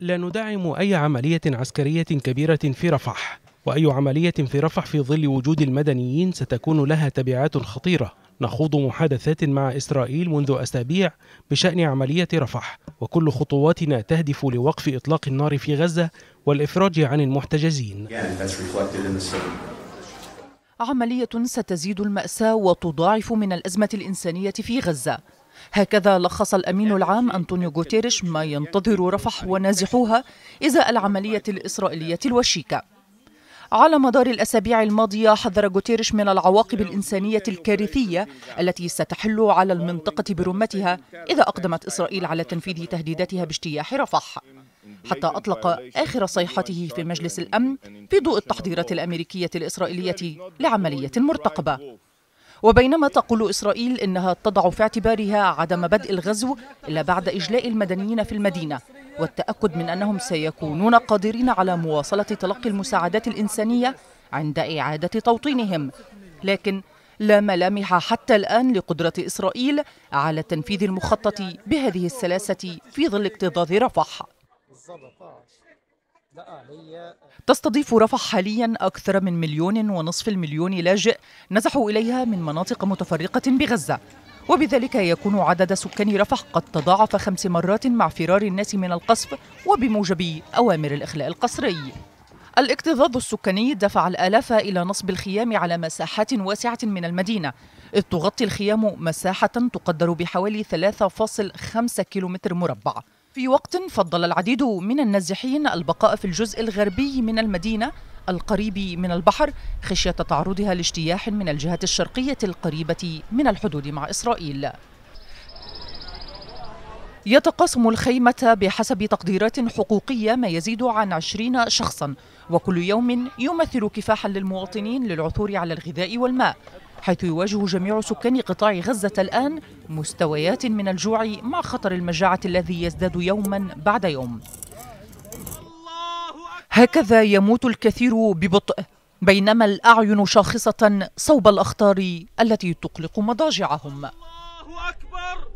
لا ندعم أي عملية عسكرية كبيرة في رفح وأي عملية في رفح في ظل وجود المدنيين ستكون لها تبعات خطيرة نخوض محادثات مع إسرائيل منذ أسابيع بشأن عملية رفح وكل خطواتنا تهدف لوقف إطلاق النار في غزة والإفراج عن المحتجزين عملية ستزيد المأساة وتضاعف من الأزمة الإنسانية في غزة هكذا لخص الأمين العام أنطونيو غوتيريش ما ينتظر رفح ونازحوها إزاء العملية الإسرائيلية الوشيكة على مدار الأسابيع الماضية حذر غوتيريش من العواقب الإنسانية الكارثية التي ستحل على المنطقة برمتها إذا أقدمت إسرائيل على تنفيذ تهديداتها باجتياح رفح حتى أطلق آخر صيحته في مجلس الأمن في ضوء التحضيرات الأمريكية الإسرائيلية لعملية مرتقبة وبينما تقول إسرائيل إنها تضع في اعتبارها عدم بدء الغزو إلا بعد إجلاء المدنيين في المدينة والتأكد من أنهم سيكونون قادرين على مواصلة تلقي المساعدات الإنسانية عند إعادة توطينهم لكن لا ملامح حتى الآن لقدرة إسرائيل على تنفيذ المخطط بهذه السلاسة في ظل اكتظاظ رفح تستضيف رفح حاليا أكثر من مليون ونصف المليون لاجئ نزحوا إليها من مناطق متفرقة بغزة وبذلك يكون عدد سكان رفح قد تضاعف خمس مرات مع فرار الناس من القصف وبموجب أوامر الإخلاء القسري الاكتظاظ السكاني دفع الآلاف إلى نصب الخيام على مساحات واسعة من المدينة إذ تغطي الخيام مساحة تقدر بحوالي 3.5 كيلومتر مربع في وقت فضل العديد من النازحين البقاء في الجزء الغربي من المدينة القريب من البحر خشية تعرضها لاجتياح من الجهات الشرقية القريبة من الحدود مع إسرائيل يتقاسم الخيمة بحسب تقديرات حقوقية ما يزيد عن 20 شخصا وكل يوم يمثل كفاحا للمواطنين للعثور على الغذاء والماء حيث يواجه جميع سكان قطاع غزة الآن مستويات من الجوع مع خطر المجاعة الذي يزداد يوما بعد يوم هكذا يموت الكثير ببطء بينما الأعين شاخصة صوب الأخطار التي تقلق مضاجعهم الله أكبر